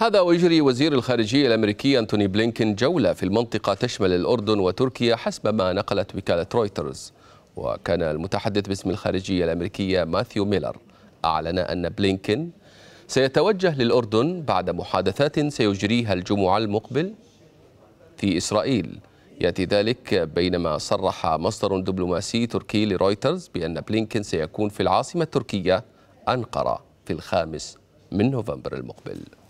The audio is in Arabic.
هذا ويجري وزير الخارجية الأمريكي أنتوني بلينكين جولة في المنطقة تشمل الأردن وتركيا حسب ما نقلت وكالة رويترز وكان المتحدث باسم الخارجية الأمريكية ماثيو ميلر أعلن أن بلينكين سيتوجه للأردن بعد محادثات سيجريها الجمعة المقبل في إسرائيل يأتي ذلك بينما صرح مصدر دبلوماسي تركي لرويترز بأن بلينكين سيكون في العاصمة التركية أنقرة في الخامس من نوفمبر المقبل